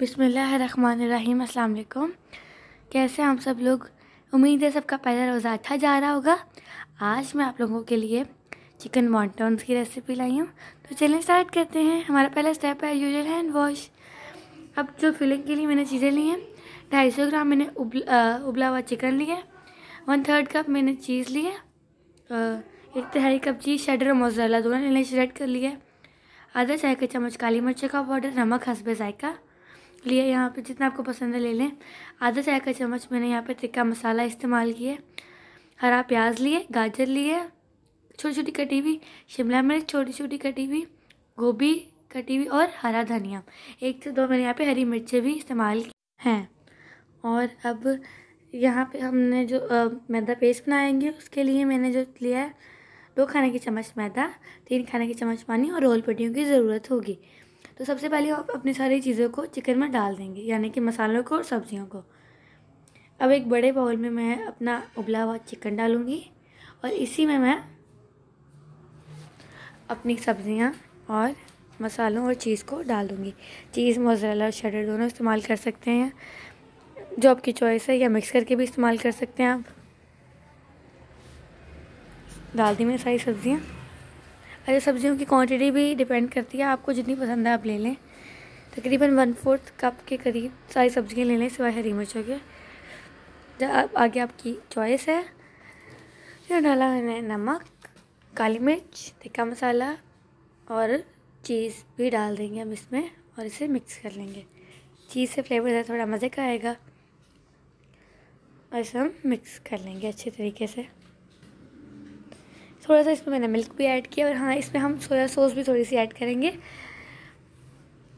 बिसमीम अल्लाम कैसे हम सब लोग उम्मीद है सबका पहला रोज़ा अच्छा जा रहा होगा आज मैं आप लोगों के लिए चिकन मॉन्टोन्स की रेसिपी लाई हूँ तो चलें स्टार्ट करते हैं हमारा पहला स्टेप है यूजल हैंड वॉश अब जो फिलिंग के लिए मैंने चीज़ें ली हैं ढाई सौ ग्राम मैंने उबला आ, उबला हुआ चिकन लिया वन थर्ड कप मैंने चीज़ ली है एक तिहाई कप चीज़ शेडर और मोजरेला दोनों ने श्रेड कर लिया आधा चाय का चम्मच काली मिर्च का पाउडर नमक हंसबे जायका लिए यहाँ पे जितना आपको पसंद है ले लें आधा चाय का चम्मच मैंने यहाँ पे तिक्का मसाला इस्तेमाल किया हरा प्याज लिए गाजर लिए छोटी छोटी कटी हुई शिमला मिर्च छोटी छोटी कटी हुई गोभी कटी हुई और हरा धनिया एक से दो मैंने यहाँ पे हरी मिर्चें भी इस्तेमाल की हैं और अब यहाँ पे हमने जो आ, मैदा पेस्ट बनाएंगे उसके लिए मैंने जो लिया है दो खाने की चम्मच मैदा तीन खाने की चम्मच पानी और रोल पट्टियों की ज़रूरत होगी तो सबसे पहले आप अपनी सारी चीज़ों को चिकन में डाल देंगे यानी कि मसालों को और सब्जियों को अब एक बड़े बाउल में मैं अपना उबला हुआ चिकन डालूँगी और इसी में मैं अपनी सब्ज़ियाँ और मसालों और चीज़ को डाल दूँगी चीज़ मोजरेला और शटर दोनों इस्तेमाल कर सकते हैं जो आपकी चॉइस है या मिक्स करके भी इस्तेमाल कर सकते हैं आप डाल दी मैं सारी सब्ज़ियाँ हरी सब्जियों की क्वांटिटी भी डिपेंड करती है आपको जितनी पसंद है आप ले लें तकरीबन वन फोर्थ कप के करीब सारी सब्जियां ले लें सिवाय हरी मिर्चों के आगे आपकी चॉइस है फिर डाला मैंने नमक काली मिर्च तिक्का मसाला और चीज़ भी डाल देंगे हम इसमें और इसे मिक्स कर लेंगे चीज़ से फ्लेवर ज़्यादा थोड़ा मज़े का आएगा और इसे हम मिक्स कर लेंगे अच्छे तरीके से थोड़ा सा इसमें मैंने मिल्क भी ऐड किया और हाँ इसमें हम सोया सॉस भी थोड़ी सी ऐड करेंगे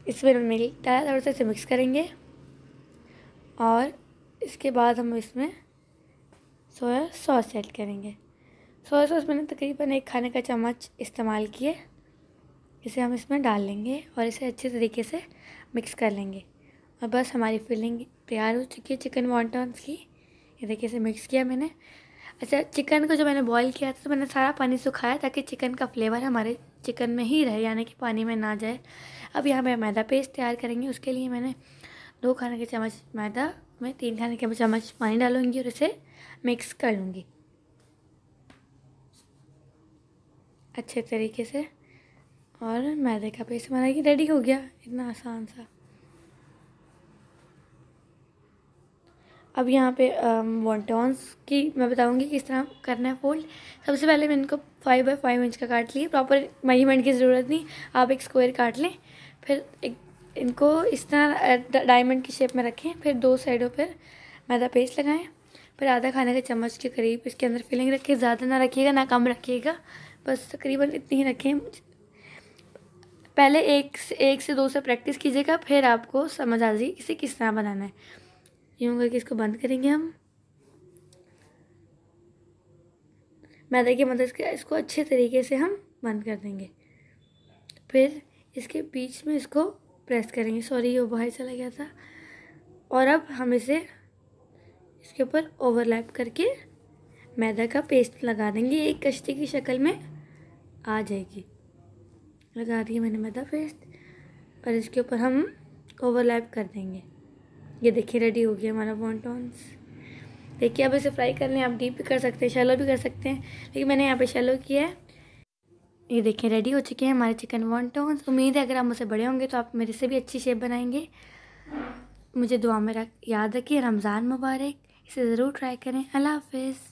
इसमें मैंने मिल्क डाला थोड़ा सा इसे मिक्स करेंगे और इसके बाद हम इसमें सोया सॉस ऐड करेंगे सोया सॉस मैंने तकरीबन एक खाने का चम्मच इस्तेमाल किए इसे हम इसमें डाल लेंगे और इसे अच्छे तरीके से मिक्स कर लेंगे और बस हमारी फिलिंग तैयार हो चुकी है चिकन वॉन्टॉन्स की ये देखिए इसे मिक्स किया मैंने अच्छा चिकन को जो मैंने बॉईल किया था तो मैंने सारा पानी सुखाया ताकि चिकन का फ्लेवर हमारे चिकन में ही रहे यानी कि पानी में ना जाए अब यहाँ पर मैदा पेस्ट तैयार करेंगे उसके लिए मैंने दो खाने के चम्मच मैदा में तीन खाने के चम्मच पानी डालूँगी और इसे मिक्स कर लूँगी अच्छे तरीके से और मैदे का पेस्ट हमारा ये रेडी हो गया इतना आसान सा अब यहाँ पे वॉन्टॉन्स um, की मैं बताऊँगी किस तरह करना है फोल्ड सबसे पहले मैंने इनको फाइव बाई फाइव इंच का काट लिया प्रॉपर मेजरमेंट की ज़रूरत नहीं आप एक स्क्वायर काट लें फिर एक इनको इस तरह डायमंड की शेप में रखें फिर दो साइडों पर मैदा पेस्ट लगाएं फिर आधा खाने के चम्मच के करीब इसके अंदर फिलिंग रखें ज़्यादा ना रखिएगा ना कम रखिएगा बस तकरीबन इतनी ही रखें पहले एक से एक से दो से प्रैक्टिस कीजिएगा फिर आपको समझ आ जाएगी इसे किस तरह बनाना है यूँ करके कि इसको बंद करेंगे हम मैदा की मदद से इसको अच्छे तरीके से हम बंद कर देंगे फिर इसके बीच में इसको प्रेस करेंगे सॉरी ये बाहर चला गया था और अब हम इसे इसके ऊपर ओवरलैप करके मैदा का पेस्ट लगा देंगे एक कश्ती की शक्ल में आ जाएगी लगा दिया मैंने मैदा पेस्ट पर इसके ऊपर हम ओवरलैप कर देंगे ये देखिए रेडी हो गया हमारा बॉन्टॉन्स देखिए अब इसे फ्राई कर लें आप डीप भी कर सकते हैं शैलो भी कर सकते हैं लेकिन मैंने यहाँ पे शैलो किया है ये देखिए रेडी हो चुके हैं हमारे चिकन वॉन्टॉन्स उम्मीद है अगर आप मुझसे बड़े होंगे तो आप मेरे से भी अच्छी शेप बनाएंगे मुझे दुआ में रख याद रखिए रमज़ान मुबारक इसे ज़रूर ट्राई करें अल्लाह हाफिज़